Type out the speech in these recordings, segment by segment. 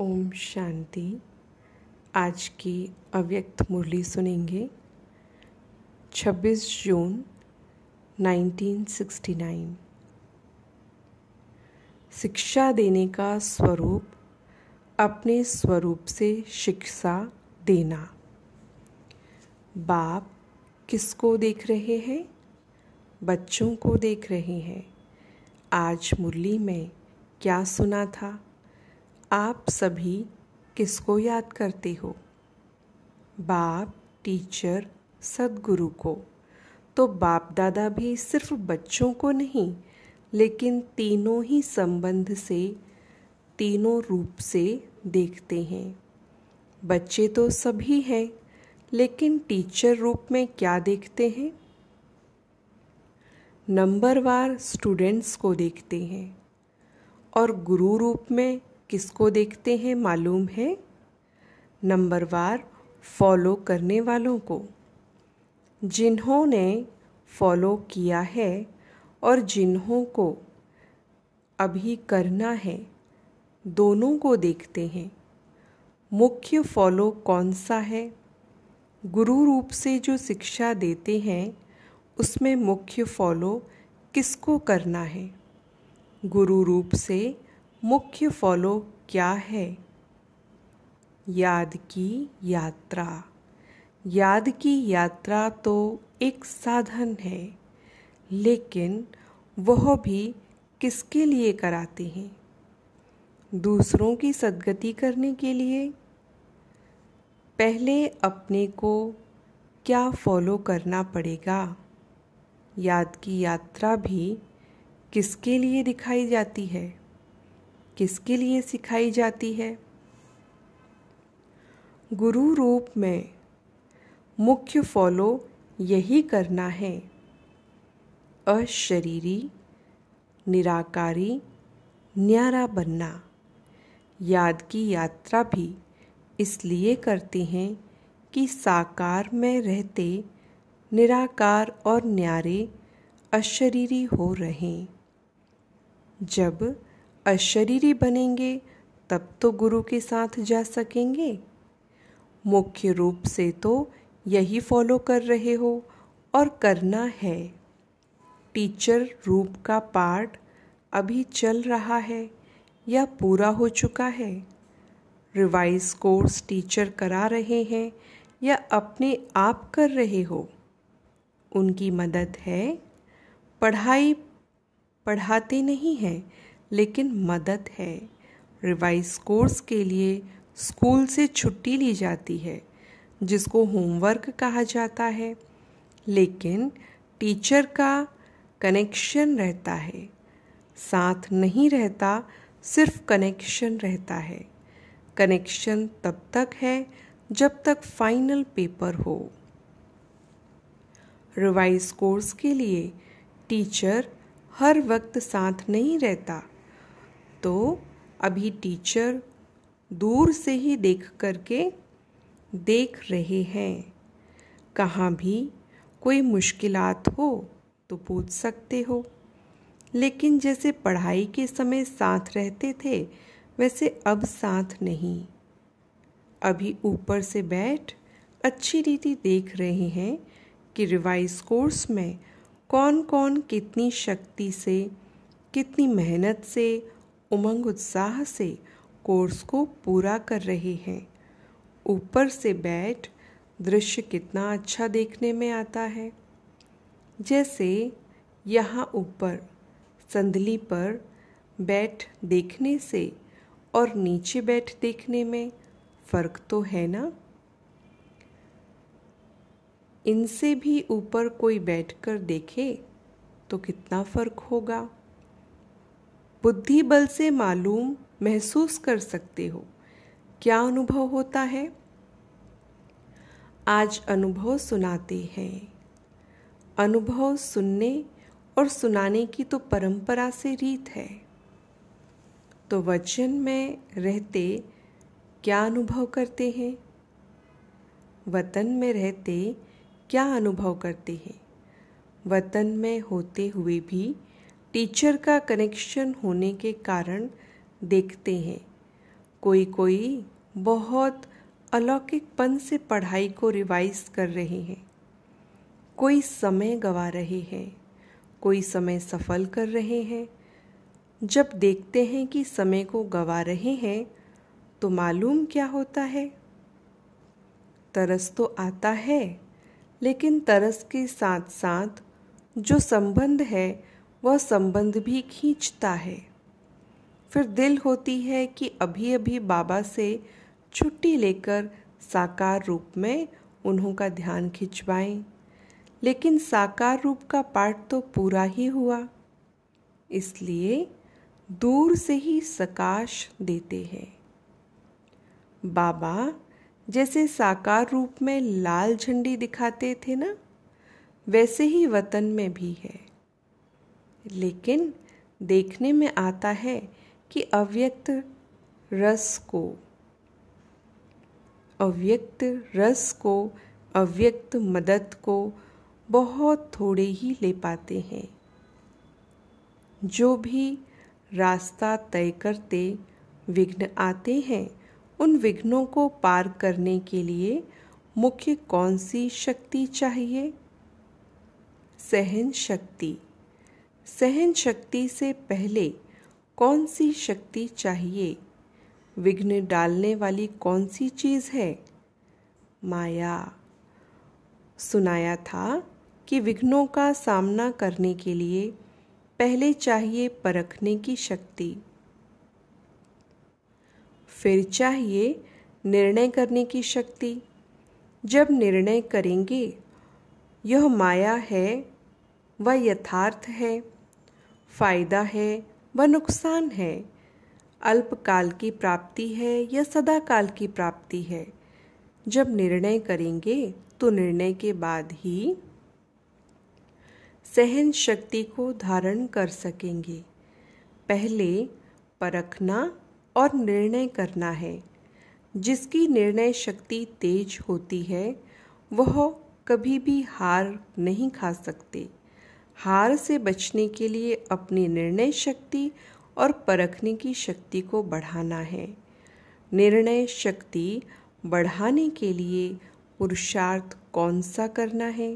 ओम शांति आज की अव्यक्त मुरली सुनेंगे 26 जून 1969 शिक्षा देने का स्वरूप अपने स्वरूप से शिक्षा देना बाप किसको देख रहे हैं बच्चों को देख रहे हैं आज मुरली में क्या सुना था आप सभी किसको याद करते हो बाप टीचर सदगुरु को तो बाप दादा भी सिर्फ बच्चों को नहीं लेकिन तीनों ही संबंध से तीनों रूप से देखते हैं बच्चे तो सभी हैं लेकिन टीचर रूप में क्या देखते हैं नंबरवार स्टूडेंट्स को देखते हैं और गुरु रूप में किसको देखते हैं मालूम है नंबर वार फॉलो करने वालों को जिन्होंने फॉलो किया है और जिन्हों को अभी करना है दोनों को देखते हैं मुख्य फॉलो कौन सा है गुरु रूप से जो शिक्षा देते हैं उसमें मुख्य फॉलो किसको करना है गुरु रूप से मुख्य फॉलो क्या है याद की यात्रा याद की यात्रा तो एक साधन है लेकिन वह भी किसके लिए कराते हैं दूसरों की सदगति करने के लिए पहले अपने को क्या फॉलो करना पड़ेगा याद की यात्रा भी किसके लिए दिखाई जाती है किसके लिए सिखाई जाती है गुरु रूप में मुख्य फॉलो यही करना है अशरीरी निराकारी न्यारा बनना याद की यात्रा भी इसलिए करते हैं कि साकार में रहते निराकार और न्यारे अशरीरी हो रहे जब अशरीरी बनेंगे तब तो गुरु के साथ जा सकेंगे मुख्य रूप से तो यही फॉलो कर रहे हो और करना है टीचर रूप का पार्ट अभी चल रहा है या पूरा हो चुका है रिवाइज कोर्स टीचर करा रहे हैं या अपने आप कर रहे हो उनकी मदद है पढ़ाई पढ़ाते नहीं हैं लेकिन मदद है रिवाइज कोर्स के लिए स्कूल से छुट्टी ली जाती है जिसको होमवर्क कहा जाता है लेकिन टीचर का कनेक्शन रहता है साथ नहीं रहता सिर्फ कनेक्शन रहता है कनेक्शन तब तक है जब तक फाइनल पेपर हो रिवाइज कोर्स के लिए टीचर हर वक्त साथ नहीं रहता तो अभी टीचर दूर से ही देख करके देख रहे हैं कहाँ भी कोई मुश्किलात हो तो पूछ सकते हो लेकिन जैसे पढ़ाई के समय साथ रहते थे वैसे अब साथ नहीं अभी ऊपर से बैठ अच्छी रीति देख रहे हैं कि रिवाइज कोर्स में कौन कौन कितनी शक्ति से कितनी मेहनत से उमंग उत्साह से कोर्स को पूरा कर रहे हैं ऊपर से बैठ दृश्य कितना अच्छा देखने में आता है जैसे यहाँ ऊपर संदली पर बैठ देखने से और नीचे बैठ देखने में फ़र्क तो है ना इनसे भी ऊपर कोई बैठकर देखे तो कितना फ़र्क होगा बुद्धि बल से मालूम महसूस कर सकते हो क्या अनुभव होता है आज अनुभव सुनाते हैं अनुभव सुनने और सुनाने की तो परंपरा से रीत है तो वचन में रहते क्या अनुभव करते हैं वतन में रहते क्या अनुभव करते हैं वतन में होते हुए भी टीचर का कनेक्शन होने के कारण देखते हैं कोई कोई बहुत अलौकिकपन से पढ़ाई को रिवाइज कर रहे हैं कोई समय गवा रहे हैं कोई समय सफल कर रहे हैं जब देखते हैं कि समय को गवा रहे हैं तो मालूम क्या होता है तरस तो आता है लेकिन तरस के साथ साथ जो संबंध है वह संबंध भी खींचता है फिर दिल होती है कि अभी अभी बाबा से छुट्टी लेकर साकार रूप में उन्हों का ध्यान खिंचवाएं लेकिन साकार रूप का पाठ तो पूरा ही हुआ इसलिए दूर से ही सकाश देते हैं बाबा जैसे साकार रूप में लाल झंडी दिखाते थे ना वैसे ही वतन में भी है लेकिन देखने में आता है कि अव्यक्त रस को अव्यक्त रस को अव्यक्त मदद को बहुत थोड़े ही ले पाते हैं जो भी रास्ता तय करते विघ्न आते हैं उन विघ्नों को पार करने के लिए मुख्य कौन सी शक्ति चाहिए सहन शक्ति सहन शक्ति से पहले कौन सी शक्ति चाहिए विघ्न डालने वाली कौन सी चीज़ है माया सुनाया था कि विघ्नों का सामना करने के लिए पहले चाहिए परखने की शक्ति फिर चाहिए निर्णय करने की शक्ति जब निर्णय करेंगे यह माया है वह यथार्थ है फ़ायदा है व नुकसान है अल्पकाल की प्राप्ति है या सदाकाल की प्राप्ति है जब निर्णय करेंगे तो निर्णय के बाद ही सहन शक्ति को धारण कर सकेंगे पहले परखना और निर्णय करना है जिसकी निर्णय शक्ति तेज होती है वह कभी भी हार नहीं खा सकते हार से बचने के लिए अपनी निर्णय शक्ति और परखने की शक्ति को बढ़ाना है निर्णय शक्ति बढ़ाने के लिए पुरुषार्थ कौन सा करना है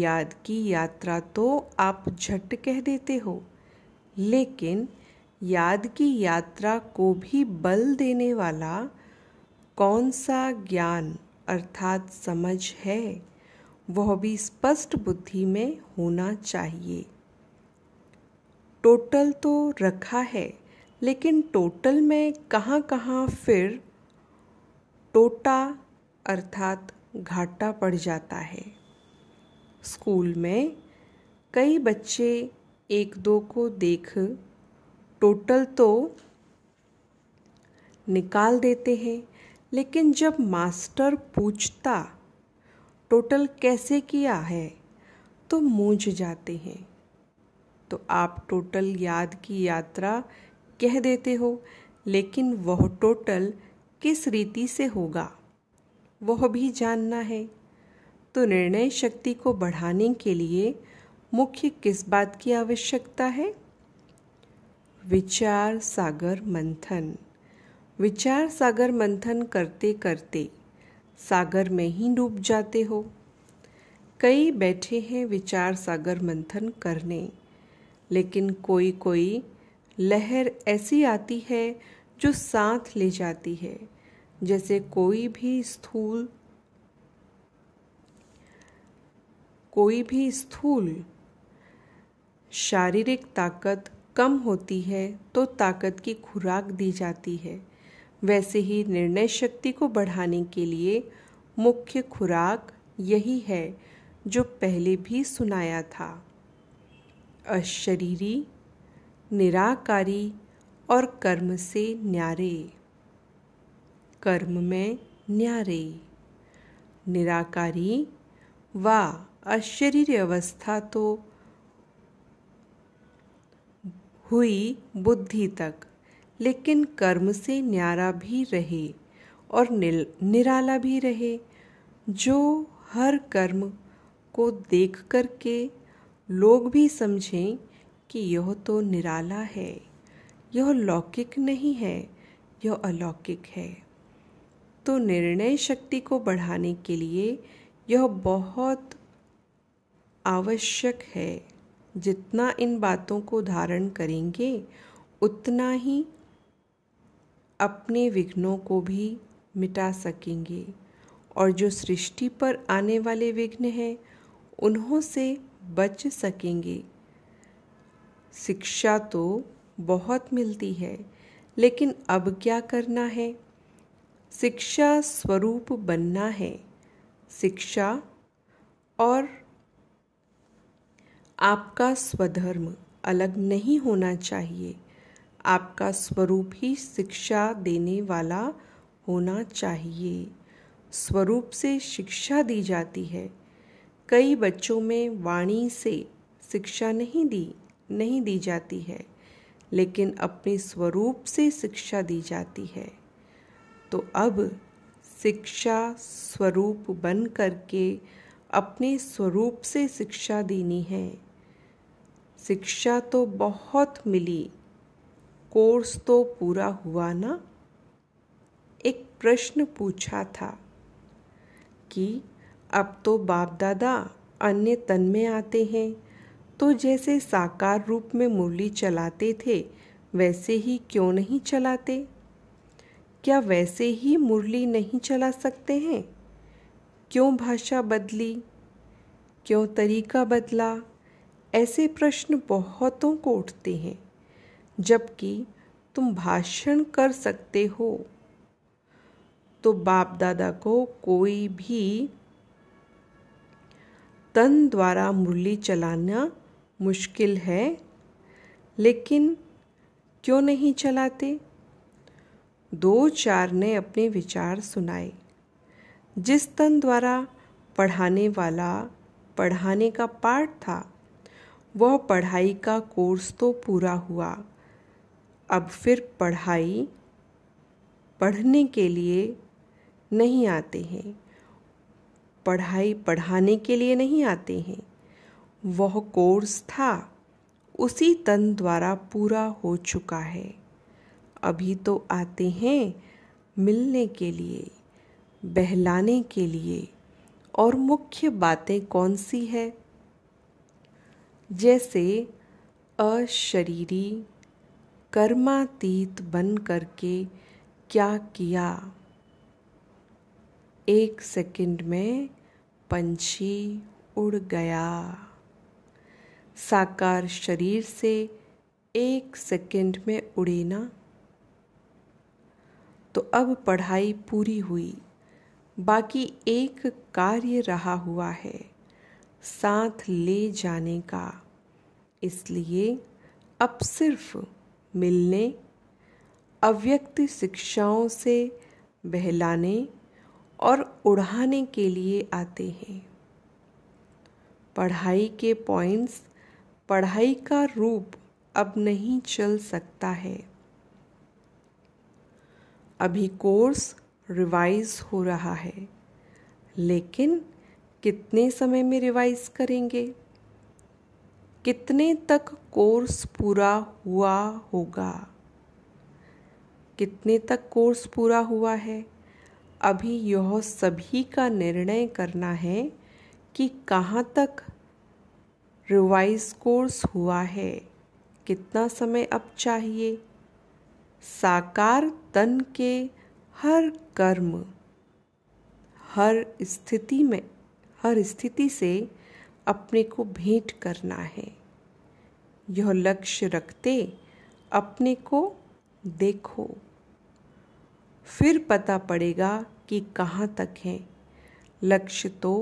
याद की यात्रा तो आप झट कह देते हो लेकिन याद की यात्रा को भी बल देने वाला कौन सा ज्ञान अर्थात समझ है वह भी स्पष्ट बुद्धि में होना चाहिए टोटल तो रखा है लेकिन टोटल में कहाँ कहाँ फिर टोटा अर्थात घाटा पड़ जाता है स्कूल में कई बच्चे एक दो को देख टोटल तो निकाल देते हैं लेकिन जब मास्टर पूछता टोटल कैसे किया है तो मूझ जाते हैं तो आप टोटल याद की यात्रा कह देते हो लेकिन वह टोटल किस रीति से होगा वह भी जानना है तो निर्णय शक्ति को बढ़ाने के लिए मुख्य किस बात की आवश्यकता है विचार सागर मंथन विचार सागर मंथन करते करते सागर में ही डूब जाते हो कई बैठे हैं विचार सागर मंथन करने लेकिन कोई कोई लहर ऐसी आती है जो साथ ले जाती है जैसे कोई भी स्थूल कोई भी स्थूल शारीरिक ताकत कम होती है तो ताकत की खुराक दी जाती है वैसे ही निर्णय शक्ति को बढ़ाने के लिए मुख्य खुराक यही है जो पहले भी सुनाया था अशरीरी निराकारी और कर्म से न्यारे कर्म में न्यारे निराकारी व अशरीर अवस्था तो हुई बुद्धि तक लेकिन कर्म से न्यारा भी रहे और निल, निराला भी रहे जो हर कर्म को देख कर के लोग भी समझें कि यह तो निराला है यह लौकिक नहीं है यह अलौकिक है तो निर्णय शक्ति को बढ़ाने के लिए यह बहुत आवश्यक है जितना इन बातों को धारण करेंगे उतना ही अपने विघ्नों को भी मिटा सकेंगे और जो सृष्टि पर आने वाले विघ्न हैं उन्हों से बच सकेंगे शिक्षा तो बहुत मिलती है लेकिन अब क्या करना है शिक्षा स्वरूप बनना है शिक्षा और आपका स्वधर्म अलग नहीं होना चाहिए आपका स्वरूप ही शिक्षा देने वाला होना चाहिए स्वरूप से शिक्षा दी जाती है कई बच्चों में वाणी से शिक्षा नहीं दी नहीं दी जाती है लेकिन अपने स्वरूप से शिक्षा दी जाती है तो अब शिक्षा स्वरूप बन करके अपने स्वरूप से शिक्षा देनी है शिक्षा तो बहुत मिली कोर्स तो पूरा हुआ ना एक प्रश्न पूछा था कि अब तो बाप दादा अन्य तन में आते हैं तो जैसे साकार रूप में मुरली चलाते थे वैसे ही क्यों नहीं चलाते क्या वैसे ही मुरली नहीं चला सकते हैं क्यों भाषा बदली क्यों तरीका बदला ऐसे प्रश्न बहुतों को उठते हैं जबकि तुम भाषण कर सकते हो तो बाप दादा को कोई भी तन द्वारा मुरली चलाना मुश्किल है लेकिन क्यों नहीं चलाते दो चार ने अपने विचार सुनाए जिस तन द्वारा पढ़ाने वाला पढ़ाने का पार्ट था वह पढ़ाई का कोर्स तो पूरा हुआ अब फिर पढ़ाई पढ़ने के लिए नहीं आते हैं पढ़ाई पढ़ाने के लिए नहीं आते हैं वह कोर्स था उसी तन द्वारा पूरा हो चुका है अभी तो आते हैं मिलने के लिए बहलाने के लिए और मुख्य बातें कौन सी है जैसे अशरीरी कर्मातीत बन करके क्या किया एक सेकंड में पंछी उड़ गया साकार शरीर से एक सेकंड में उड़े ना तो अब पढ़ाई पूरी हुई बाकी एक कार्य रहा हुआ है साथ ले जाने का इसलिए अब सिर्फ़ मिलने अव्यक्त शिक्षाओं से बहलाने और उड़ाने के लिए आते हैं पढ़ाई के पॉइंट्स पढ़ाई का रूप अब नहीं चल सकता है अभी कोर्स रिवाइज हो रहा है लेकिन कितने समय में रिवाइज करेंगे कितने तक कोर्स पूरा हुआ होगा कितने तक कोर्स पूरा हुआ है अभी यह सभी का निर्णय करना है कि कहाँ तक रिवाइज कोर्स हुआ है कितना समय अब चाहिए साकार तन के हर कर्म हर स्थिति में हर स्थिति से अपने को भेंट करना है यह लक्ष्य रखते अपने को देखो फिर पता पड़ेगा कि कहाँ तक है लक्ष्य तो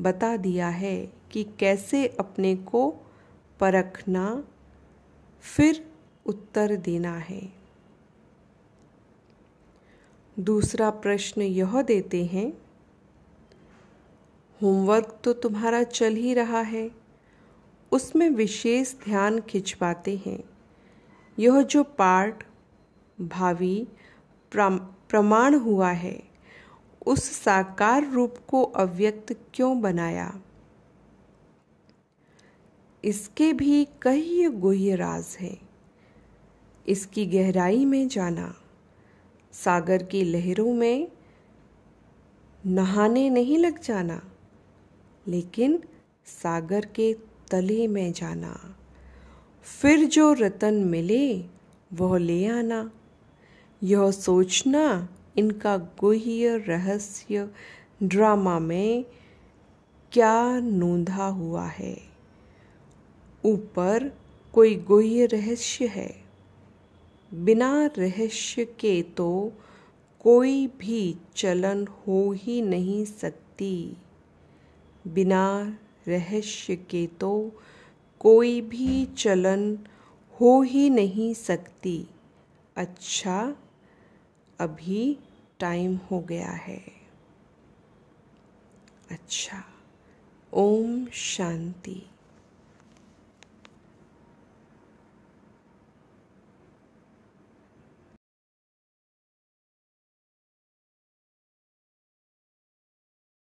बता दिया है कि कैसे अपने को परखना फिर उत्तर देना है दूसरा प्रश्न यह देते हैं होमवर्क तो तुम्हारा चल ही रहा है उसमें विशेष ध्यान खिंचवाते हैं यह जो पार्ट भावी प्रमाण हुआ है उस साकार रूप को अव्यक्त क्यों बनाया इसके भी कई गुह्य राज हैं इसकी गहराई में जाना सागर की लहरों में नहाने नहीं लग जाना लेकिन सागर के तले में जाना फिर जो रतन मिले वह ले आना यह सोचना इनका गुह्य रहस्य ड्रामा में क्या नूंधा हुआ है ऊपर कोई गुह्य रहस्य है बिना रहस्य के तो कोई भी चलन हो ही नहीं सकती बिना रहस्य के तो कोई भी चलन हो ही नहीं सकती अच्छा अभी टाइम हो गया है अच्छा ओम शांति